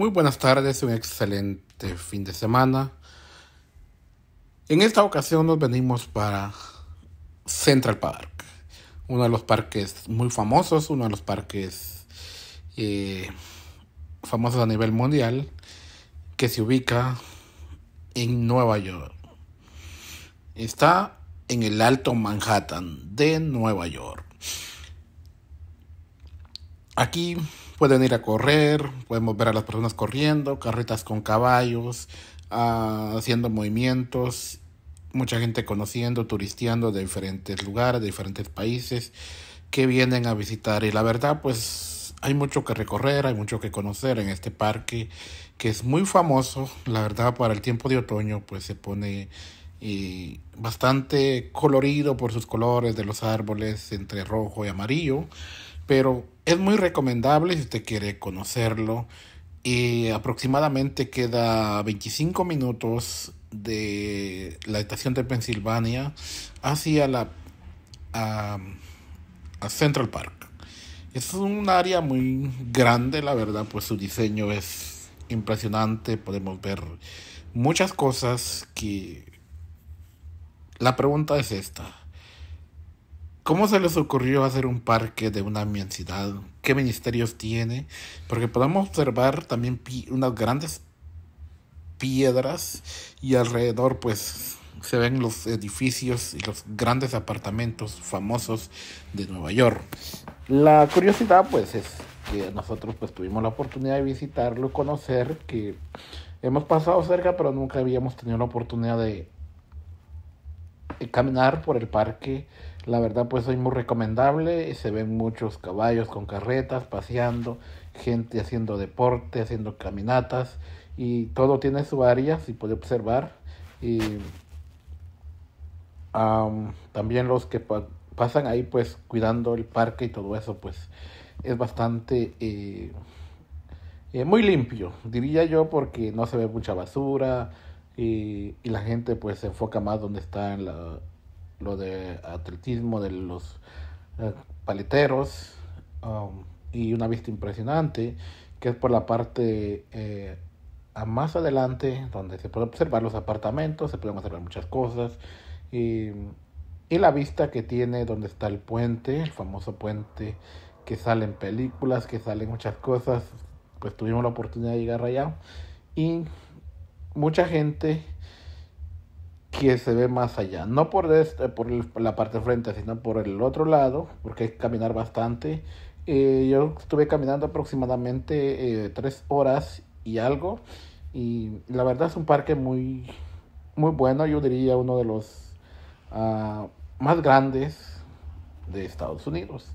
Muy buenas tardes, un excelente fin de semana. En esta ocasión nos venimos para Central Park, uno de los parques muy famosos, uno de los parques eh, famosos a nivel mundial, que se ubica en Nueva York. Está en el Alto Manhattan de Nueva York. Aquí pueden ir a correr, podemos ver a las personas corriendo, carretas con caballos, ah, haciendo movimientos, mucha gente conociendo, turisteando de diferentes lugares, de diferentes países que vienen a visitar. Y la verdad, pues hay mucho que recorrer, hay mucho que conocer en este parque que es muy famoso. La verdad, para el tiempo de otoño, pues se pone eh, bastante colorido por sus colores de los árboles entre rojo y amarillo pero es muy recomendable si usted quiere conocerlo. Y aproximadamente queda 25 minutos de la estación de Pensilvania hacia la Central Park. Es un área muy grande, la verdad, pues su diseño es impresionante. Podemos ver muchas cosas que... La pregunta es esta. ¿Cómo se les ocurrió hacer un parque de una inmensidad? ¿Qué ministerios tiene? Porque podemos observar también unas grandes piedras y alrededor pues se ven los edificios y los grandes apartamentos famosos de Nueva York. La curiosidad pues es que nosotros pues tuvimos la oportunidad de visitarlo, conocer que hemos pasado cerca pero nunca habíamos tenido la oportunidad de caminar por el parque la verdad pues soy muy recomendable, se ven muchos caballos con carretas paseando, gente haciendo deporte, haciendo caminatas y todo tiene su área, si puede observar. Y también los que pasan ahí pues cuidando el parque y todo eso pues es bastante... Eh, eh, muy limpio, diría yo, porque no se ve mucha basura y, la gente pues se enfoca más donde está en la, lo de atletismo de los eh, paleteros um, y una vista impresionante que es por la parte eh, más adelante donde se pueden observar los apartamentos, se pueden observar muchas cosas y, y la vista que tiene donde está el puente, el famoso puente que salen películas, que salen muchas cosas, pues tuvimos la oportunidad de llegar allá y mucha gente que se ve más allá. No por, este, por la parte de frente, sino por el otro lado, porque hay que caminar bastante. Eh, yo estuve caminando aproximadamente eh, tres horas y algo. Y la verdad es un parque muy, muy bueno. Yo diría uno de los ah, más grandes de Estados Unidos.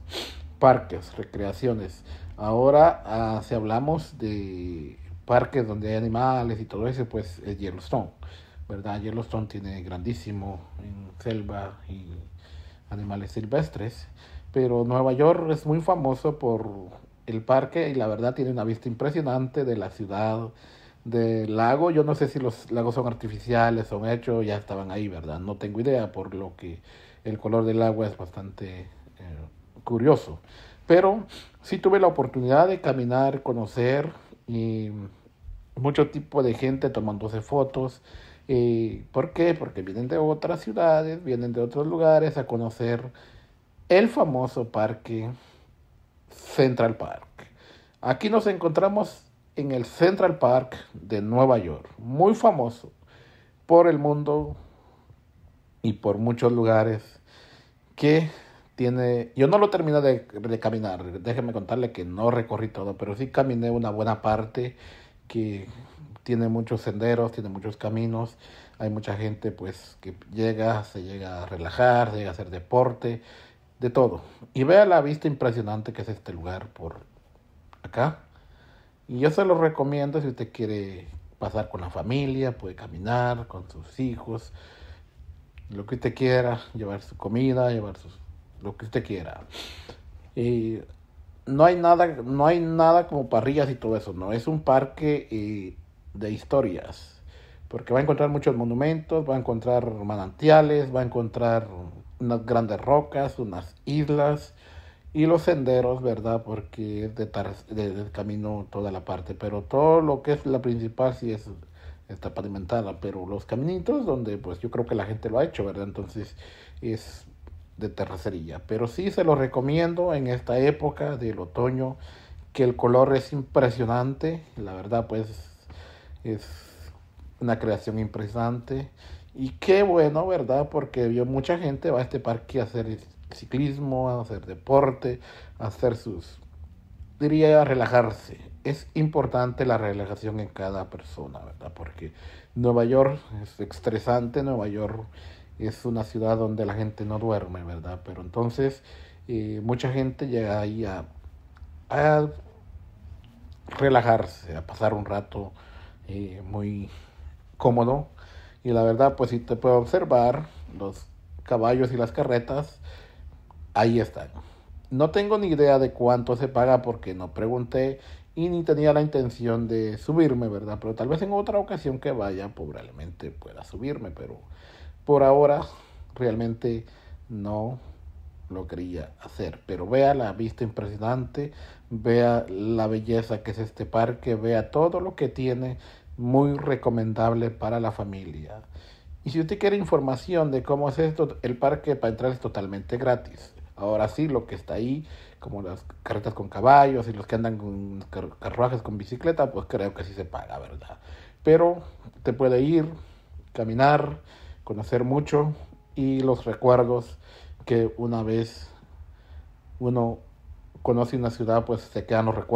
Parques, recreaciones. Ahora, ah, si hablamos de parques donde hay animales y todo eso, pues es Yellowstone. ¿verdad? Yellowstone tiene grandísimo en selva y animales silvestres, pero Nueva York es muy famoso por el parque y la verdad tiene una vista impresionante de la ciudad, del lago. Yo no sé si los lagos son artificiales, son hechos, ya estaban ahí, ¿verdad? No tengo idea, por lo que el color del agua es bastante eh, curioso. Pero sí tuve la oportunidad de caminar, conocer y mucho tipo de gente tomándose fotos ¿Y ¿Por qué? Porque vienen de otras ciudades, vienen de otros lugares a conocer el famoso parque Central Park. Aquí nos encontramos en el Central Park de Nueva York, muy famoso por el mundo y por muchos lugares que tiene... Yo no lo terminé de, caminar, déjenme contarle que no recorrí todo, pero sí caminé una buena parte que tiene muchos senderos, tiene muchos caminos, hay mucha gente pues que llega, se llega a relajar, se llega a hacer deporte, de todo. Y vea la vista impresionante que es este lugar por acá. Y yo se lo recomiendo si usted quiere pasar con la familia, puede caminar con sus hijos, lo que usted quiera, llevar su comida, llevar lo que usted quiera. Y no hay nada, no hay nada como parrillas y todo eso, no, es un parque y eh, de historias, porque va a encontrar muchos monumentos, va a encontrar manantiales, va a encontrar unas grandes rocas, unas islas y los senderos, ¿verdad? Porque es de, de, camino toda la parte, pero todo lo que es la principal sí es está pavimentada, pero los caminitos donde pues yo creo que la gente lo ha hecho, ¿verdad? Entonces es de terracería, pero sí se los recomiendo en esta época del otoño que el color es impresionante, la verdad pues es una creación impresionante. Y qué bueno, ¿verdad? Porque vio mucha gente va a este parque a hacer ciclismo, a hacer deporte, a hacer sus... Diría relajarse. Es importante la relajación en cada persona, ¿verdad? Porque Nueva York es estresante, Nueva York es una ciudad donde la gente no duerme, ¿verdad? Pero entonces eh, mucha gente llega ahí a relajarse, a pasar un rato eh, muy cómodo. Y la verdad, pues si te puedo observar, los caballos y las carretas, ahí están. No tengo ni idea de cuánto se paga porque no pregunté y ni tenía la intención de subirme, ¿verdad? Pero tal vez en otra ocasión que vaya, probablemente pueda subirme, pero por ahora realmente no lo quería hacer. Pero vea la vista impresionante, vea la belleza que es este parque, vea todo lo que tiene, muy recomendable para la familia. Y si usted quiere información de cómo es esto, el parque para entrar es totalmente gratis. Ahora sí, lo que está ahí, como las carretas con caballos y los que andan con carruajes con bicicleta, pues creo que sí se paga, ¿verdad? Pero te puede ir, caminar, conocer mucho y los recuerdos que una vez uno conoce una ciudad, pues se quedan los recuerdos.